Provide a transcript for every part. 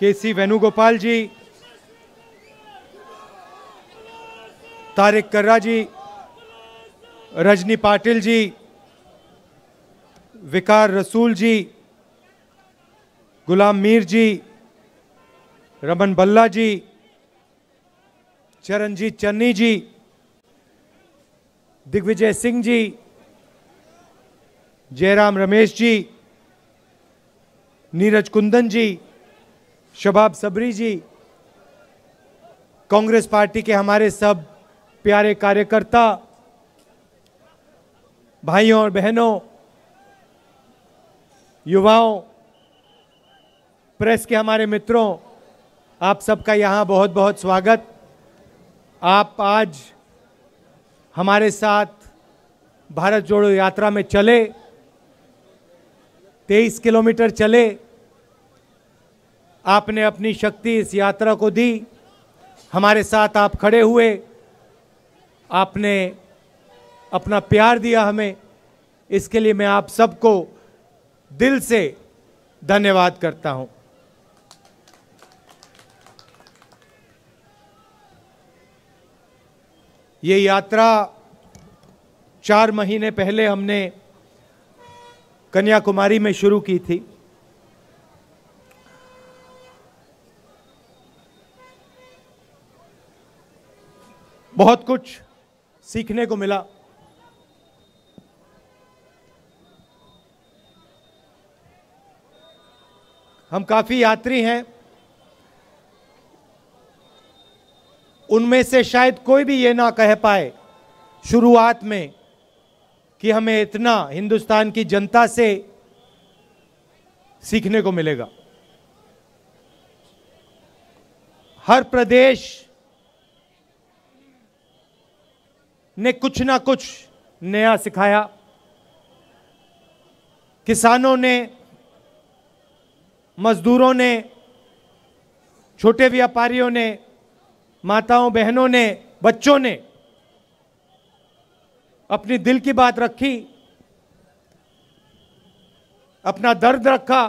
के सी वेणुगोपाल जी तारिक कर्रा जी रजनी पाटिल जी विकार रसूल जी गुलाम मीर जी रमन बल्ला जी चरणजीत चन्नी जी दिग्विजय सिंह जी जयराम रमेश जी नीरज कुंदन जी शबाब सबरी जी कांग्रेस पार्टी के हमारे सब प्यारे कार्यकर्ता भाइयों और बहनों युवाओं प्रेस के हमारे मित्रों आप सबका यहाँ बहुत बहुत स्वागत आप आज हमारे साथ भारत जोड़ो यात्रा में चले तेईस किलोमीटर चले आपने अपनी शक्ति इस यात्रा को दी हमारे साथ आप खड़े हुए आपने अपना प्यार दिया हमें इसके लिए मैं आप सबको दिल से धन्यवाद करता हूं ये यात्रा चार महीने पहले हमने कन्याकुमारी में शुरू की थी बहुत कुछ सीखने को मिला हम काफ़ी यात्री हैं उनमें से शायद कोई भी ये ना कह पाए शुरुआत में कि हमें इतना हिंदुस्तान की जनता से सीखने को मिलेगा हर प्रदेश ने कुछ ना कुछ नया सिखाया किसानों ने मजदूरों ने छोटे व्यापारियों ने माताओं बहनों ने बच्चों ने अपनी दिल की बात रखी अपना दर्द रखा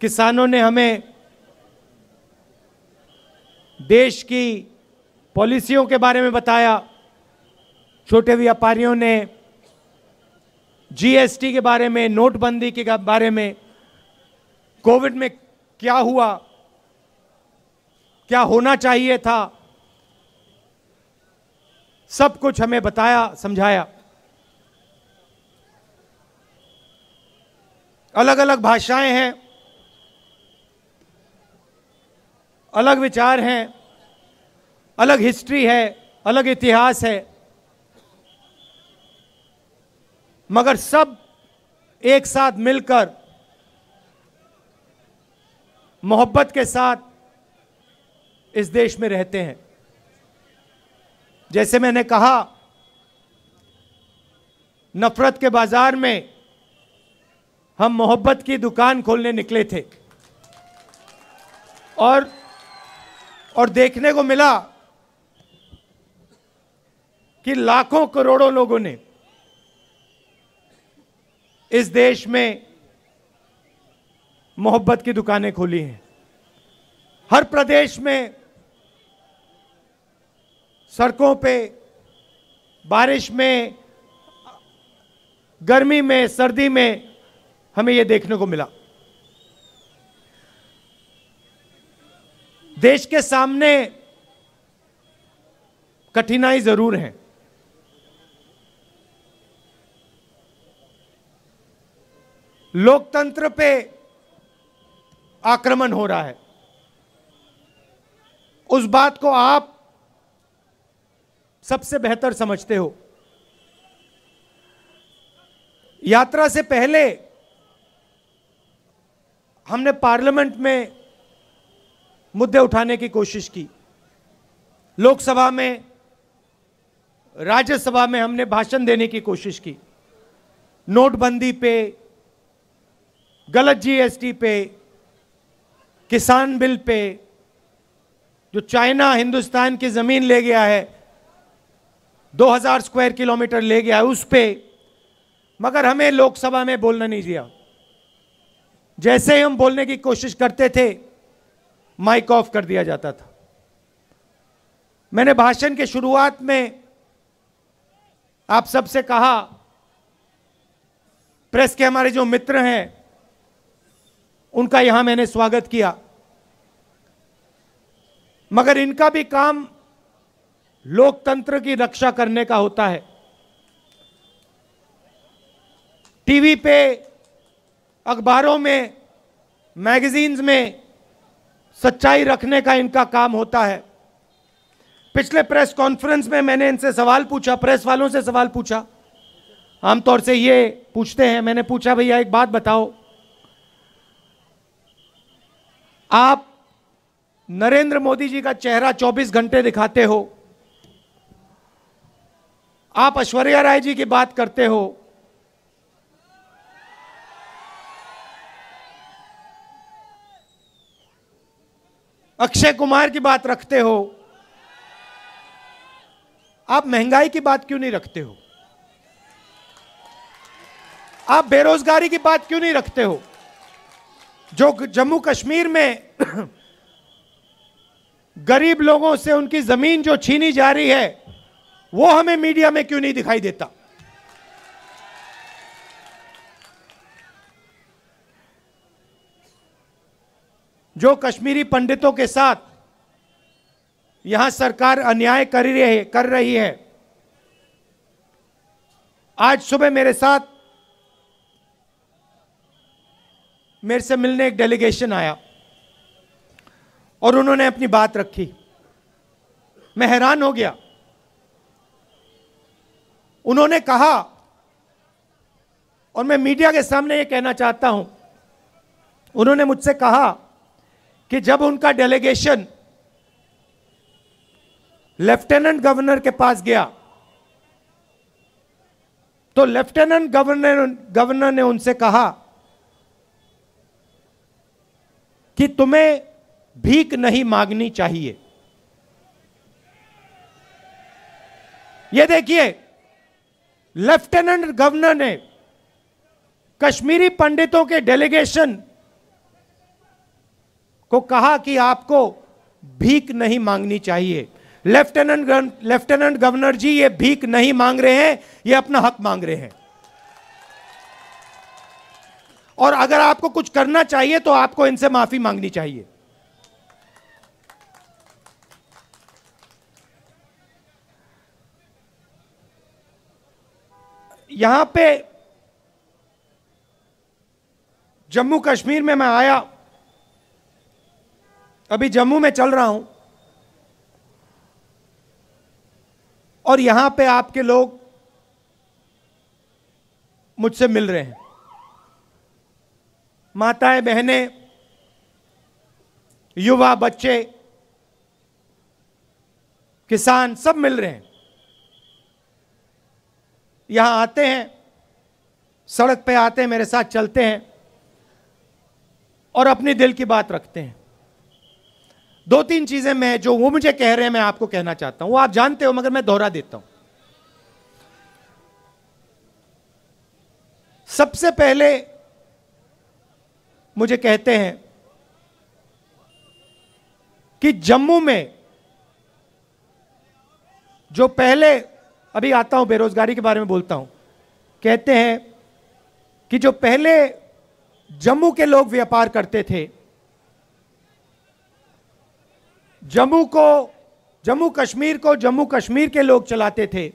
किसानों ने हमें देश की पॉलिसियों के बारे में बताया छोटे व्यापारियों ने जीएसटी के बारे में नोटबंदी के बारे में कोविड में क्या हुआ क्या होना चाहिए था सब कुछ हमें बताया समझाया अलग अलग भाषाएं हैं अलग विचार हैं अलग हिस्ट्री है अलग इतिहास है मगर सब एक साथ मिलकर मोहब्बत के साथ इस देश में रहते हैं जैसे मैंने कहा नफरत के बाजार में हम मोहब्बत की दुकान खोलने निकले थे और और देखने को मिला कि लाखों करोड़ों लोगों ने इस देश में मोहब्बत की दुकानें खोली हैं हर प्रदेश में सड़कों पे बारिश में गर्मी में सर्दी में हमें यह देखने को मिला देश के सामने कठिनाई जरूर है लोकतंत्र पे आक्रमण हो रहा है उस बात को आप सबसे बेहतर समझते हो यात्रा से पहले हमने पार्लियामेंट में मुद्दे उठाने की कोशिश की लोकसभा में राज्यसभा में हमने भाषण देने की कोशिश की नोटबंदी पे गलत जीएसटी पे किसान बिल पे जो चाइना हिंदुस्तान की ज़मीन ले गया है 2000 स्क्वायर किलोमीटर ले गया है उस पर मगर हमें लोकसभा में बोलना नहीं दिया जैसे ही हम बोलने की कोशिश करते थे माइक ऑफ कर दिया जाता था मैंने भाषण के शुरुआत में आप सबसे कहा प्रेस के हमारे जो मित्र हैं उनका यहां मैंने स्वागत किया मगर इनका भी काम लोकतंत्र की रक्षा करने का होता है टीवी पे अखबारों में मैगजीन्स में सच्चाई रखने का इनका काम होता है पिछले प्रेस कॉन्फ्रेंस में मैंने इनसे सवाल पूछा प्रेस वालों से सवाल पूछा आमतौर से ये पूछते हैं मैंने पूछा भैया एक बात बताओ आप नरेंद्र मोदी जी का चेहरा 24 घंटे दिखाते हो आप ऐश्वर्या राय जी की बात करते हो अक्षय कुमार की बात रखते हो आप महंगाई की बात क्यों नहीं रखते हो आप बेरोजगारी की बात क्यों नहीं रखते हो जो जम्मू कश्मीर में गरीब लोगों से उनकी जमीन जो छीनी जा रही है वो हमें मीडिया में क्यों नहीं दिखाई देता जो कश्मीरी पंडितों के साथ यहां सरकार अन्याय कर रही है कर रही है आज सुबह मेरे साथ मेरे से मिलने एक डेलीगेशन आया और उन्होंने अपनी बात रखी मैं हैरान हो गया उन्होंने कहा और मैं मीडिया के सामने ये कहना चाहता हूं उन्होंने मुझसे कहा कि जब उनका डेलीगेशन लेफ्टिनेंट गवर्नर के पास गया तो लेफ्टिनेंट गवर्नर गवर्नर ने उनसे कहा कि तुम्हें भीख नहीं मांगनी चाहिए यह देखिए लेफ्टिनेंट गवर्नर ने कश्मीरी पंडितों के डेलीगेशन को कहा कि आपको भीख नहीं मांगनी चाहिए लेफ्टिनेंट लेफ्टिनेंट गवर्नर जी ये भीख नहीं मांग रहे हैं ये अपना हक मांग रहे हैं और अगर आपको कुछ करना चाहिए तो आपको इनसे माफी मांगनी चाहिए यहां पे जम्मू कश्मीर में मैं आया अभी जम्मू में चल रहा हूं और यहां पे आपके लोग मुझसे मिल रहे हैं माताएं बहनें युवा बच्चे किसान सब मिल रहे हैं यहां आते हैं सड़क पे आते हैं मेरे साथ चलते हैं और अपने दिल की बात रखते हैं दो तीन चीजें मैं जो वो मुझे कह रहे हैं मैं आपको कहना चाहता हूं वो आप जानते हो मगर मैं दोहरा देता हूं सबसे पहले मुझे कहते हैं कि जम्मू में जो पहले अभी आता हूं बेरोजगारी के बारे में बोलता हूं कहते हैं कि जो पहले जम्मू के लोग व्यापार करते थे जम्मू को जम्मू कश्मीर को जम्मू कश्मीर के लोग चलाते थे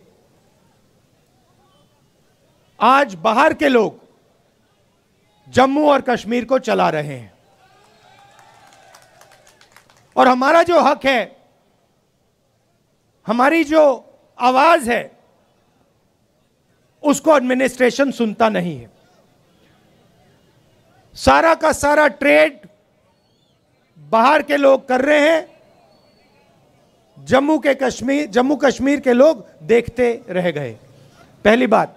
आज बाहर के लोग जम्मू और कश्मीर को चला रहे हैं और हमारा जो हक है हमारी जो आवाज है उसको एडमिनिस्ट्रेशन सुनता नहीं है सारा का सारा ट्रेड बाहर के लोग कर रहे हैं जम्मू के कश्मीर जम्मू कश्मीर के लोग देखते रह गए पहली बात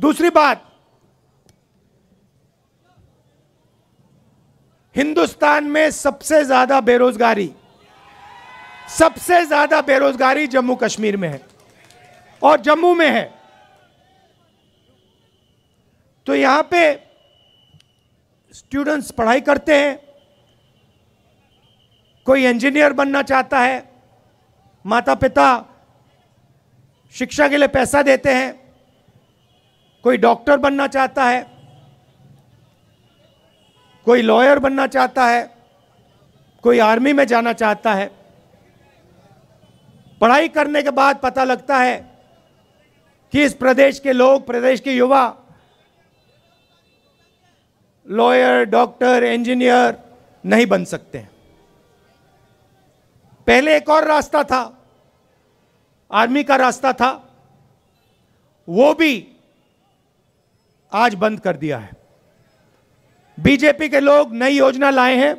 दूसरी बात हिंदुस्तान में सबसे ज्यादा बेरोजगारी सबसे ज्यादा बेरोजगारी जम्मू कश्मीर में है और जम्मू में है तो यहां पे स्टूडेंट्स पढ़ाई करते हैं कोई इंजीनियर बनना चाहता है माता पिता शिक्षा के लिए पैसा देते हैं कोई डॉक्टर बनना चाहता है कोई लॉयर बनना चाहता है कोई आर्मी में जाना चाहता है पढ़ाई करने के बाद पता लगता है कि इस प्रदेश के लोग प्रदेश के युवा लॉयर डॉक्टर इंजीनियर नहीं बन सकते हैं पहले एक और रास्ता था आर्मी का रास्ता था वो भी आज बंद कर दिया है बीजेपी के लोग नई योजना लाए हैं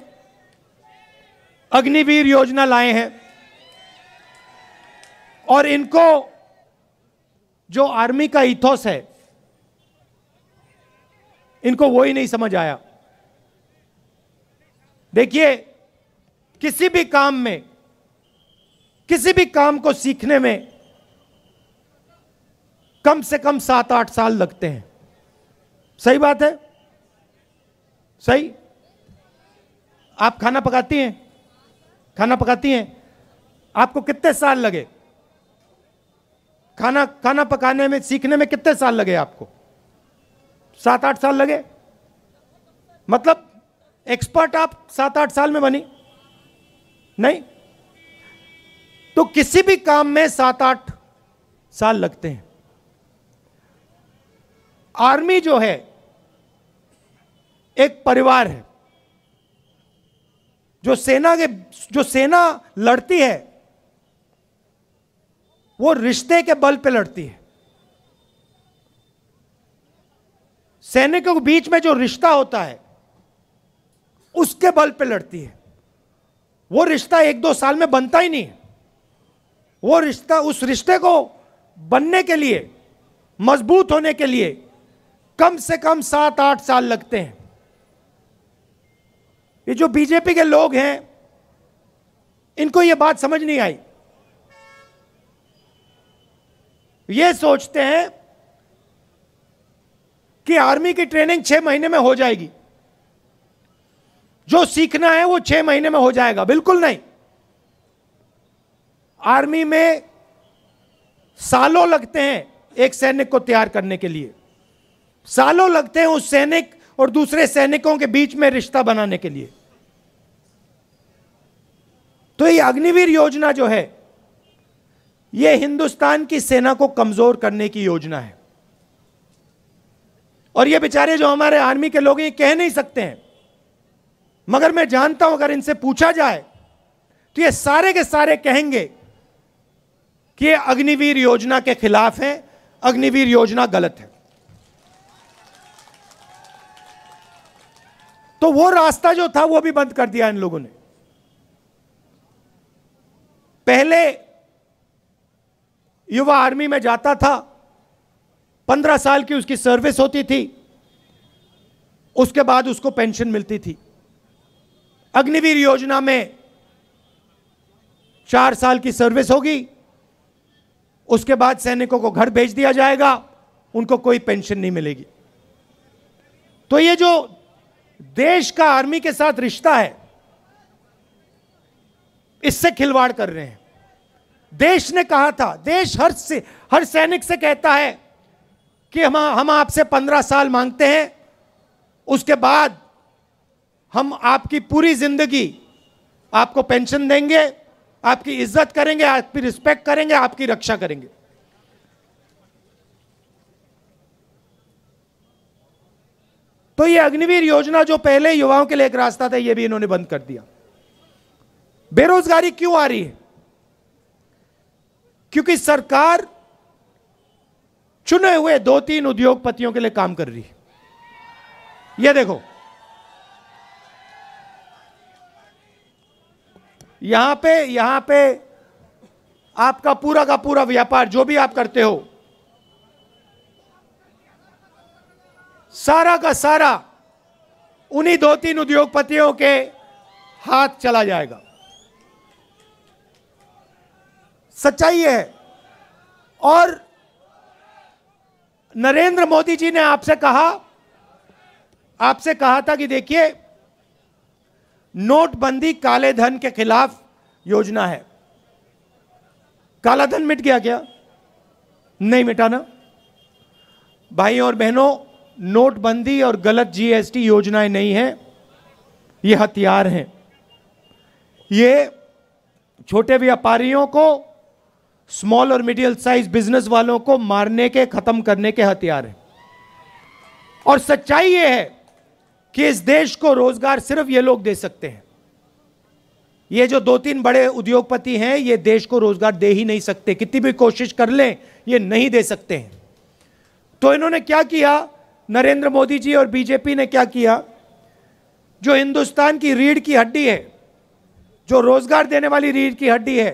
अग्निवीर योजना लाए हैं और इनको जो आर्मी का इथोस है इनको वो ही नहीं समझ आया देखिए किसी भी काम में किसी भी काम को सीखने में कम से कम सात आठ साल लगते हैं सही बात है सही आप खाना पकाती हैं खाना पकाती हैं आपको कितने साल लगे खाना खाना पकाने में सीखने में कितने साल लगे आपको सात आठ साल लगे मतलब एक्सपर्ट आप सात आठ साल में बनी नहीं तो किसी भी काम में सात आठ साल लगते हैं आर्मी जो है एक परिवार है जो सेना के जो सेना लड़ती है वो रिश्ते के बल पे लड़ती है सैनिकों के बीच में जो रिश्ता होता है उसके बल पे लड़ती है वो रिश्ता एक दो साल में बनता ही नहीं है वो रिश्ता उस रिश्ते को बनने के लिए मजबूत होने के लिए कम से कम सात आठ साल लगते हैं ये जो बीजेपी के लोग हैं इनको ये बात समझ नहीं आई ये सोचते हैं कि आर्मी की ट्रेनिंग छह महीने में हो जाएगी जो सीखना है वो छह महीने में हो जाएगा बिल्कुल नहीं आर्मी में सालों लगते हैं एक सैनिक को तैयार करने के लिए सालों लगते हैं उस सैनिक और दूसरे सैनिकों के बीच में रिश्ता बनाने के लिए तो ये अग्निवीर योजना जो है ये हिंदुस्तान की सेना को कमजोर करने की योजना है और ये बेचारे जो हमारे आर्मी के लोग हैं ये कह नहीं सकते हैं मगर मैं जानता हूं अगर इनसे पूछा जाए तो ये सारे के सारे कहेंगे कि ये अग्निवीर योजना के खिलाफ है अग्निवीर योजना गलत है तो वो रास्ता जो था वो भी बंद कर दिया इन लोगों ने पहले युवा आर्मी में जाता था पंद्रह साल की उसकी सर्विस होती थी उसके बाद उसको पेंशन मिलती थी अग्निवीर योजना में चार साल की सर्विस होगी उसके बाद सैनिकों को घर भेज दिया जाएगा उनको कोई पेंशन नहीं मिलेगी तो ये जो देश का आर्मी के साथ रिश्ता है इससे खिलवाड़ कर रहे हैं देश ने कहा था देश हर से हर सैनिक से कहता है कि हम हम आपसे पंद्रह साल मांगते हैं उसके बाद हम आपकी पूरी जिंदगी आपको पेंशन देंगे आपकी इज्जत करेंगे आपकी रिस्पेक्ट करेंगे आपकी रक्षा करेंगे तो ये अग्निवीर योजना जो पहले युवाओं के लिए एक रास्ता था ये भी इन्होंने बंद कर दिया बेरोजगारी क्यों आ रही है क्योंकि सरकार चुने हुए दो तीन उद्योगपतियों के लिए काम कर रही है ये देखो यहां पे यहां पे आपका पूरा का पूरा व्यापार जो भी आप करते हो सारा का सारा उन्हीं दो तीन उद्योगपतियों के हाथ चला जाएगा सच्चाई है और नरेंद्र मोदी जी ने आपसे कहा आपसे कहा था कि देखिए नोटबंदी काले धन के खिलाफ योजना है काला धन मिट गया क्या नहीं मिटाना भाई और बहनों नोटबंदी और गलत जीएसटी योजनाएं नहीं है ये हथियार हैं ये छोटे व्यापारियों को स्मॉल और मीडियल साइज बिजनेस वालों को मारने के खत्म करने के हथियार हैं और सच्चाई ये है कि इस देश को रोजगार सिर्फ ये लोग दे सकते हैं ये जो दो तीन बड़े उद्योगपति हैं ये देश को रोजगार दे ही नहीं सकते कितनी भी कोशिश कर लें ये नहीं दे सकते हैं तो इन्होंने क्या किया नरेंद्र मोदी जी और बीजेपी ने क्या किया जो हिंदुस्तान की रीढ़ की हड्डी है जो रोजगार देने वाली रीढ़ की हड्डी है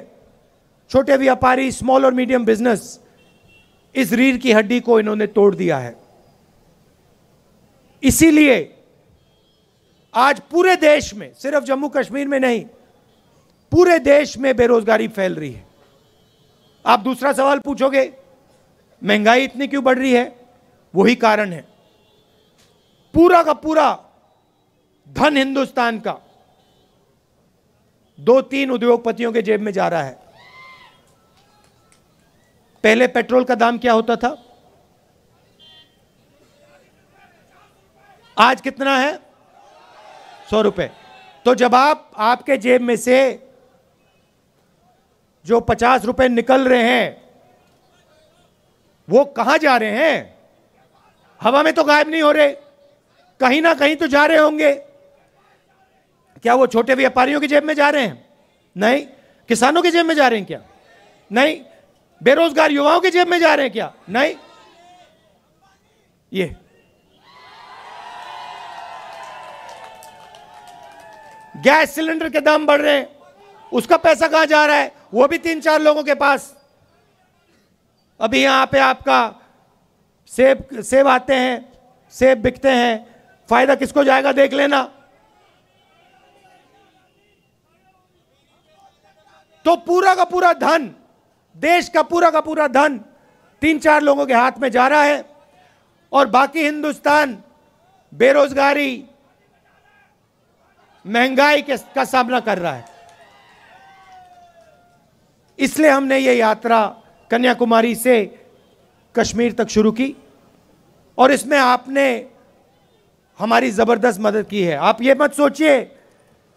छोटे व्यापारी स्मॉल और मीडियम बिजनेस इस रीढ़ की हड्डी को इन्होंने तोड़ दिया है इसीलिए आज पूरे देश में सिर्फ जम्मू कश्मीर में नहीं पूरे देश में बेरोजगारी फैल रही है आप दूसरा सवाल पूछोगे महंगाई इतनी क्यों बढ़ रही है वही कारण है पूरा का पूरा धन हिंदुस्तान का दो तीन उद्योगपतियों के जेब में जा रहा है पहले पेट्रोल का दाम क्या होता था आज कितना है सौ रुपये तो जब आप आपके जेब में से जो पचास रुपए निकल रहे हैं वो कहाँ जा रहे हैं हवा में तो गायब नहीं हो रहे कहीं ना कहीं तो जा रहे होंगे क्या वो छोटे व्यापारियों की जेब में जा रहे हैं नहीं किसानों की जेब में जा रहे हैं क्या नहीं बेरोजगार युवाओं की जेब में जा रहे हैं क्या नहीं ये गैस सिलेंडर के दाम बढ़ रहे हैं उसका पैसा कहां जा रहा है वो भी तीन चार लोगों के पास अभी यहां पे आपका सेब सेब आते हैं सेब बिकते हैं फायदा किसको जाएगा देख लेना तो पूरा का पूरा धन देश का पूरा का पूरा धन तीन चार लोगों के हाथ में जा रहा है और बाकी हिंदुस्तान बेरोजगारी महंगाई के का सामना कर रहा है इसलिए हमने ये यात्रा कन्याकुमारी से कश्मीर तक शुरू की और इसमें आपने हमारी ज़बरदस्त मदद की है आप ये मत सोचिए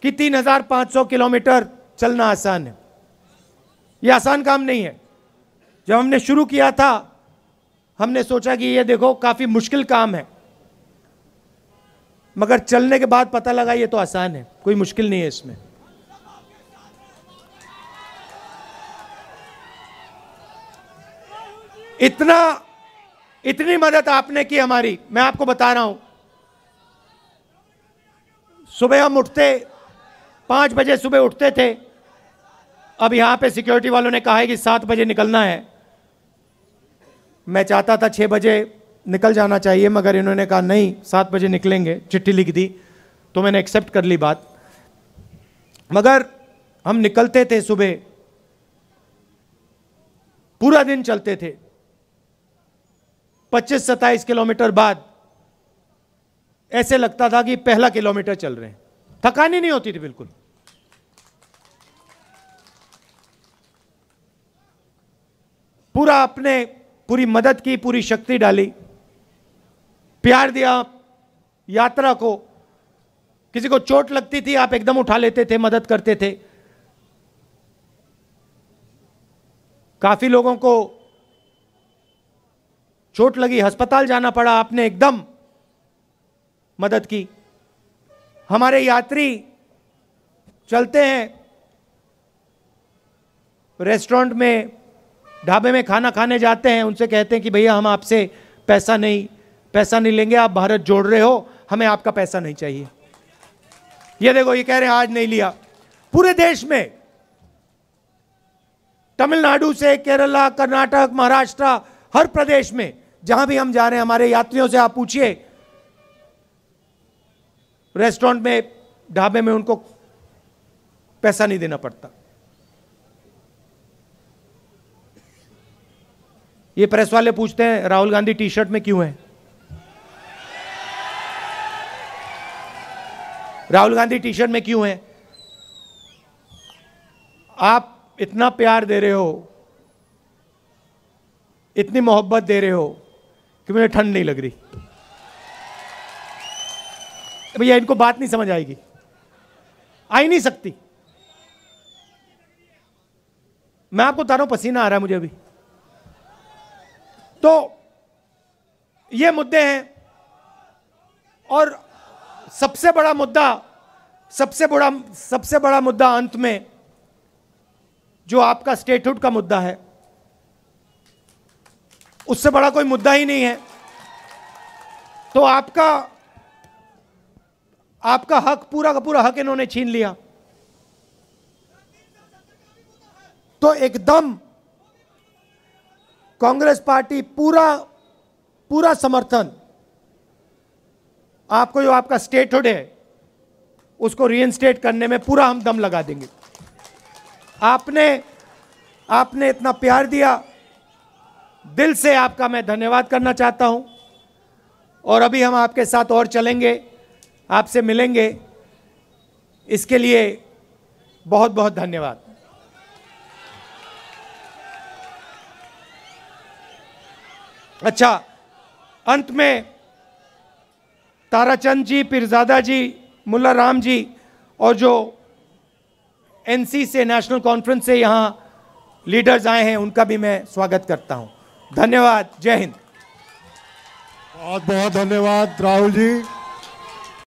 कि 3,500 किलोमीटर चलना आसान है ये आसान काम नहीं है जब हमने शुरू किया था हमने सोचा कि ये देखो काफ़ी मुश्किल काम है मगर चलने के बाद पता लगा ये तो आसान है कोई मुश्किल नहीं है इसमें इतना इतनी मदद आपने की हमारी मैं आपको बता रहा हूं सुबह हम उठते पांच बजे सुबह उठते थे अब यहां पे सिक्योरिटी वालों ने कहा है कि सात बजे निकलना है मैं चाहता था छह बजे निकल जाना चाहिए मगर इन्होंने कहा नहीं सात बजे निकलेंगे चिट्ठी लिख दी तो मैंने एक्सेप्ट कर ली बात मगर हम निकलते थे सुबह पूरा दिन चलते थे 25-27 किलोमीटर बाद ऐसे लगता था कि पहला किलोमीटर चल रहे हैं थकानी नहीं होती थी बिल्कुल पूरा अपने पूरी मदद की पूरी शक्ति डाली प्यार दिया यात्रा को किसी को चोट लगती थी आप एकदम उठा लेते थे मदद करते थे काफी लोगों को चोट लगी अस्पताल जाना पड़ा आपने एकदम मदद की हमारे यात्री चलते हैं रेस्टोरेंट में ढाबे में खाना खाने जाते हैं उनसे कहते हैं कि भैया हम आपसे पैसा नहीं पैसा नहीं लेंगे आप भारत जोड़ रहे हो हमें आपका पैसा नहीं चाहिए ये देखो ये कह रहे हैं आज नहीं लिया पूरे देश में तमिलनाडु से केरला कर्नाटक महाराष्ट्र हर प्रदेश में जहां भी हम जा रहे हैं हमारे यात्रियों से आप पूछिए रेस्टोरेंट में ढाबे में उनको पैसा नहीं देना पड़ता ये प्रेस वाले पूछते हैं राहुल गांधी टी शर्ट में क्यों है राहुल गांधी टी शर्ट में क्यों हैं आप इतना प्यार दे रहे हो इतनी मोहब्बत दे रहे हो कि मुझे ठंड नहीं लग रही भैया इनको बात नहीं समझ आएगी आ ही नहीं सकती मैं आपको बता रहा हूं पसीना आ रहा है मुझे अभी तो ये मुद्दे हैं और सबसे बड़ा मुद्दा सबसे बड़ा सबसे बड़ा मुद्दा अंत में जो आपका स्टेटहुड का मुद्दा है उससे बड़ा कोई मुद्दा ही नहीं है तो आपका आपका हक पूरा का पूरा हक इन्होंने छीन लिया तो एकदम कांग्रेस पार्टी पूरा पूरा समर्थन आपको जो आपका स्टेटहुड है उसको रीइंस्टेट करने में पूरा हम दम लगा देंगे आपने आपने इतना प्यार दिया दिल से आपका मैं धन्यवाद करना चाहता हूं और अभी हम आपके साथ और चलेंगे आपसे मिलेंगे इसके लिए बहुत बहुत धन्यवाद अच्छा अंत में ताराचंद जी पीरजादा जी मुल्ला राम जी और जो एनसी से नेशनल कॉन्फ्रेंस से यहाँ लीडर्स आए हैं उनका भी मैं स्वागत करता हूँ धन्यवाद जय हिंद बहुत बहुत धन्यवाद राहुल जी